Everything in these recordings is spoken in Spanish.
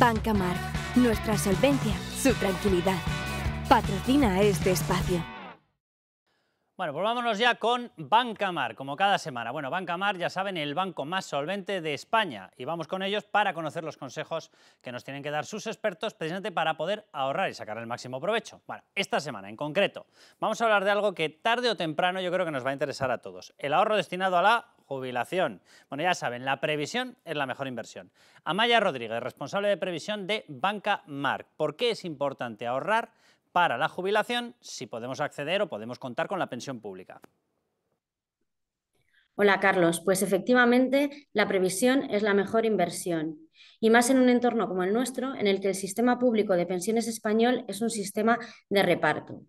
Mar. nuestra solvencia, su tranquilidad. Patrocina este espacio. Bueno, volvámonos pues ya con Mar, como cada semana. Bueno, Mar, ya saben, el banco más solvente de España. Y vamos con ellos para conocer los consejos que nos tienen que dar sus expertos precisamente para poder ahorrar y sacar el máximo provecho. Bueno, esta semana en concreto vamos a hablar de algo que tarde o temprano yo creo que nos va a interesar a todos. El ahorro destinado a la jubilación. Bueno, ya saben, la previsión es la mejor inversión. Amaya Rodríguez, responsable de previsión de Banca Mark. ¿Por qué es importante ahorrar para la jubilación si podemos acceder o podemos contar con la pensión pública? Hola Carlos, pues efectivamente la previsión es la mejor inversión y más en un entorno como el nuestro en el que el sistema público de pensiones español es un sistema de reparto.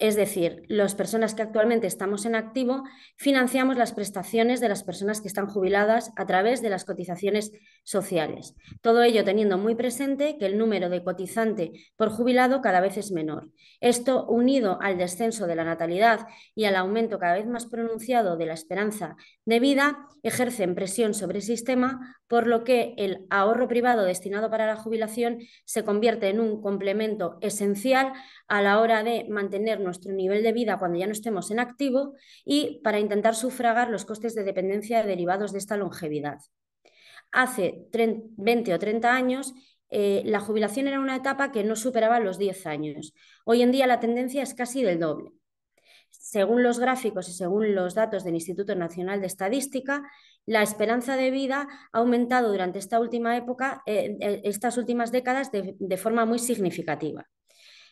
Es decir, las personas que actualmente estamos en activo financiamos las prestaciones de las personas que están jubiladas a través de las cotizaciones sociales. Todo ello teniendo muy presente que el número de cotizante por jubilado cada vez es menor. Esto, unido al descenso de la natalidad y al aumento cada vez más pronunciado de la esperanza de vida, ejercen presión sobre el sistema, por lo que el ahorro privado destinado para la jubilación se convierte en un complemento esencial a la hora de mantenernos nuestro nivel de vida cuando ya no estemos en activo y para intentar sufragar los costes de dependencia derivados de esta longevidad. Hace 20 o 30 años eh, la jubilación era una etapa que no superaba los 10 años. Hoy en día la tendencia es casi del doble. Según los gráficos y según los datos del Instituto Nacional de Estadística, la esperanza de vida ha aumentado durante esta última época, eh, eh, estas últimas décadas, de forma muy significativa.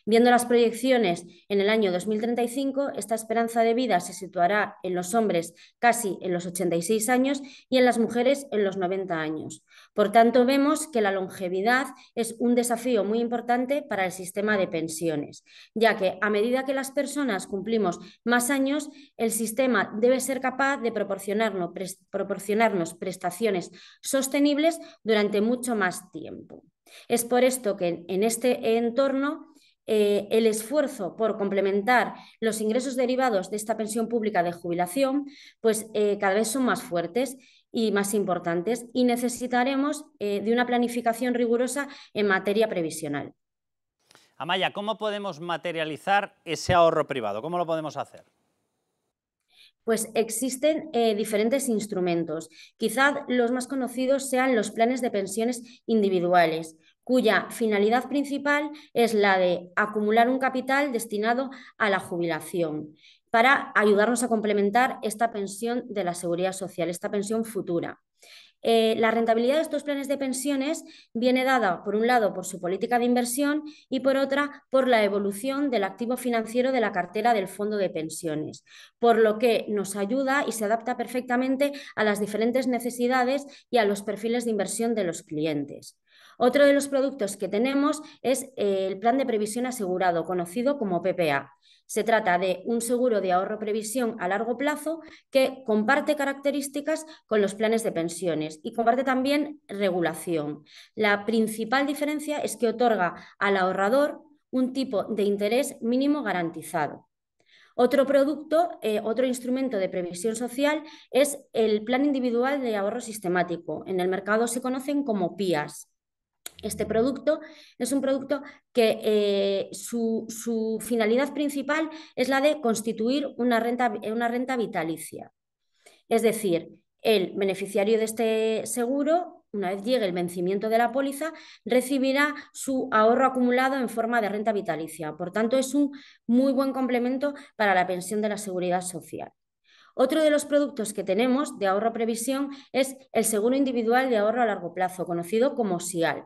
Viendo las proyecciones, en el año 2035 esta esperanza de vida se situará en los hombres casi en los 86 años y en las mujeres en los 90 años. Por tanto, vemos que la longevidad es un desafío muy importante para el sistema de pensiones, ya que a medida que las personas cumplimos más años, el sistema debe ser capaz de proporcionarnos, prestaciones sostenibles durante mucho más tiempo. Es por esto que en este entorno eh, el esfuerzo por complementar los ingresos derivados de esta pensión pública de jubilación, pues eh, cada vez son más fuertes y más importantes y necesitaremos eh, de una planificación rigurosa en materia previsional. Amaya, ¿cómo podemos materializar ese ahorro privado? ¿Cómo lo podemos hacer? pues existen diferentes instrumentos. Quizá los más conocidos sean los planes de pensiones individuales cuya finalidad principal es la de acumular un capital destinado a la jubilación para ayudarnos a complementar esta pensión de la seguridad social, esta pensión futura. Eh, la rentabilidad de estos planes de pensiones viene dada, por un lado, por su política de inversión y, por otra, por la evolución del activo financiero de la cartera del fondo de pensiones, por lo que nos ayuda y se adapta perfectamente a las diferentes necesidades y a los perfiles de inversión de los clientes. Otro de los productos que tenemos es eh, el plan de previsión asegurado, conocido como PPA. Se trata de un seguro de ahorro previsión a largo plazo que comparte características con los planes de pensiones y comparte también regulación. La principal diferencia es que otorga al ahorrador un tipo de interés mínimo garantizado. Otro producto, eh, otro instrumento de previsión social es el Plan Individual de Ahorro Sistemático. En el mercado se conocen como PIAS. Este producto es un producto que eh, su, su, finalidad principal es la de constituir una renta, una renta vitalicia. Es decir, el beneficiario de este seguro, una vez llegue el vencimiento de la póliza, recibirá su ahorro acumulado en forma de renta vitalicia. Por tanto, es un muy buen complemento para la pensión de la seguridad social. Otro de los productos que tenemos de ahorro previsión es el seguro individual de ahorro a largo plazo, conocido como SIAL.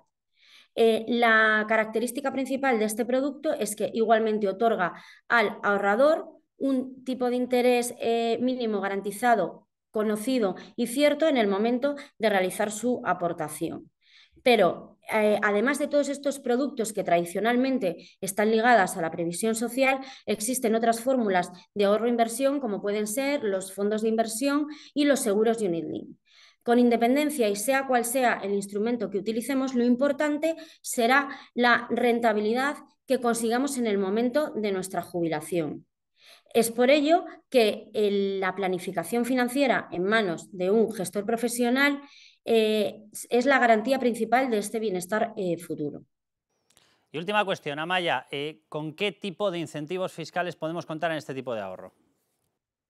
Eh, la característica principal de este producto es que igualmente otorga al ahorrador un tipo de interés eh, mínimo garantizado, conocido y cierto en el momento de realizar su aportación. Pero eh, además de todos estos productos que tradicionalmente están ligadas a la previsión social, existen otras fórmulas de ahorro-inversión como pueden ser los fondos de inversión y los seguros unit link con independencia y sea cual sea el instrumento que utilicemos, lo importante será la rentabilidad que consigamos en el momento de nuestra jubilación. Es por ello que eh, la planificación financiera en manos de un gestor profesional eh, es la garantía principal de este bienestar eh, futuro. Y última cuestión, Amaya, ¿con qué tipo de incentivos fiscales podemos contar en este tipo de ahorro?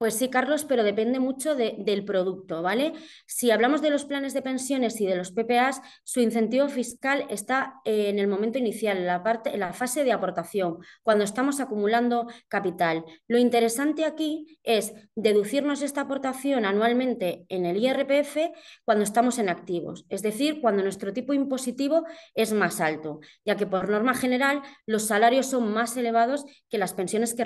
Pues sí, Carlos, pero depende mucho del producto, ¿vale? Si hablamos de los planes de pensiones y de los PPAs, su incentivo fiscal está eh, en el momento inicial, en la, parte, en la fase de aportación, cuando estamos acumulando capital. Lo interesante aquí es deducirnos esta aportación anualmente en el IRPF cuando estamos en activos, es decir, cuando nuestro tipo impositivo es más alto, ya que por norma general los salarios son más elevados que las pensiones que,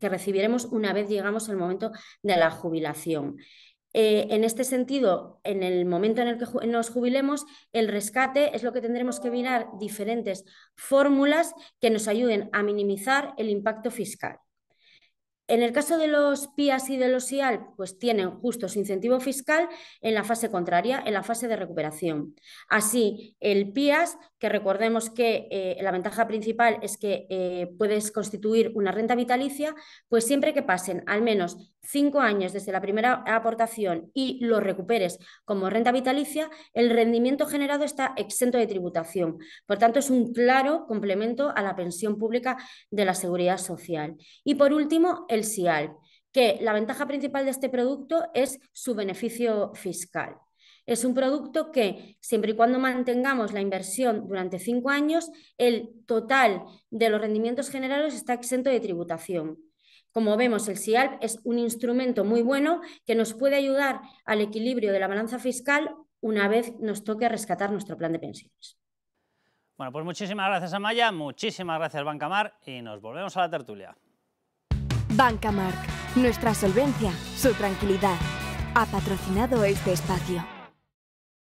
que recibiremos una vez llegamos al momento de la jubilación. Eh, en este sentido, en el momento en el que nos jubilemos, el rescate es lo que tendremos que mirar diferentes fórmulas que nos ayuden a minimizar el impacto fiscal. En el caso de los PIAS y de los IAL, pues tienen justo su incentivo fiscal en la fase contraria, en la fase de recuperación. Así, el PIAS, que recordemos que eh, la ventaja principal es que eh, puedes constituir una renta vitalicia, pues siempre que pasen al menos cinco años desde la primera aportación y lo recuperes como renta vitalicia, el rendimiento generado está exento de tributación. Por tanto, es un claro complemento a la pensión pública de la seguridad social. Y por último, el del que la ventaja principal de este producto es su beneficio fiscal. Es un producto que, siempre y cuando mantengamos la inversión durante cinco años, el total de los rendimientos generados está exento de tributación. Como vemos, el SIALP es un instrumento muy bueno que nos puede ayudar al equilibrio de la balanza fiscal una vez nos toque rescatar nuestro plan de pensiones. Bueno, pues muchísimas gracias, Amaya, muchísimas gracias, Bancamar, y nos volvemos a la tertulia. Banca Mark, nuestra solvencia, su tranquilidad. Ha patrocinado este espacio.